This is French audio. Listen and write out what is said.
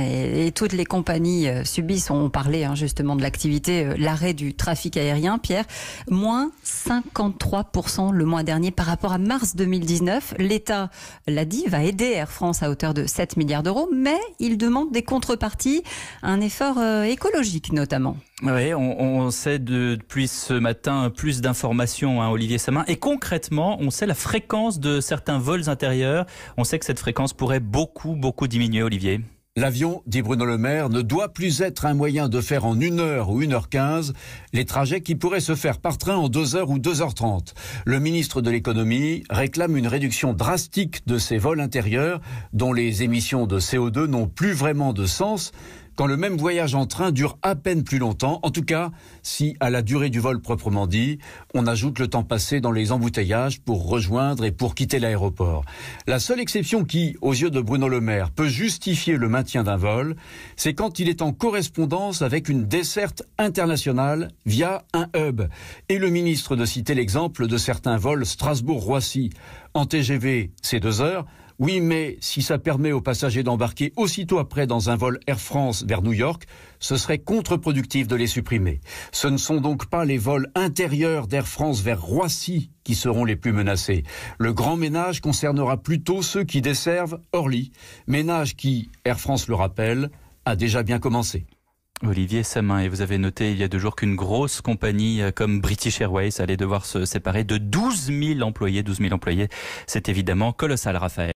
Et, toutes les compagnies euh, subissent, on parlait hein, justement de l'activité, euh, l'arrêt du trafic aérien, Pierre, moins 53% le mois dernier par rapport à mars 2019. L'État l'a dit, va aider Air France à hauteur de 7 milliards d'euros, mais il demande des contreparties, un effort euh, écologique notamment. Oui, on, sait depuis ce matin plus d'informations, hein, Olivier Samin. Et concrètement, on sait la fréquence de certains vols intérieurs. On sait que cette fréquence pourrait beaucoup, beaucoup diminuer, Olivier. L'avion, dit Bruno Le Maire, ne doit plus être un moyen de faire en une heure ou une heure quinze les trajets qui pourraient se faire par train en deux heures ou deux heures trente. Le ministre de l'économie réclame une réduction drastique de ces vols intérieurs dont les émissions de CO2 n'ont plus vraiment de sens quand le même voyage en train dure à peine plus longtemps, en tout cas si à la durée du vol proprement dit, on ajoute le temps passé dans les embouteillages pour rejoindre et pour quitter l'aéroport. La seule exception qui, aux yeux de Bruno Le Maire, peut justifier le maintien d'un vol, c'est quand il est en correspondance avec une desserte internationale via un hub. Et le ministre de citer l'exemple de certains vols Strasbourg-Roissy. En TGV, ces deux heures. Oui, mais si ça permet aux passagers d'embarquer aussitôt après dans un vol Air France vers New York, ce serait contre-productif de les supprimer. Ce ne sont donc pas les vols intérieurs d'Air France vers Roissy qui seront les plus menacés. Le grand ménage concernera plutôt ceux qui desservent Orly, ménage qui, Air France le rappelle, a déjà bien commencé. Olivier Samin, et vous avez noté il y a deux jours qu'une grosse compagnie euh, comme British Airways allait devoir se séparer de 12 000 employés. 12 000 employés, c'est évidemment colossal, Raphaël.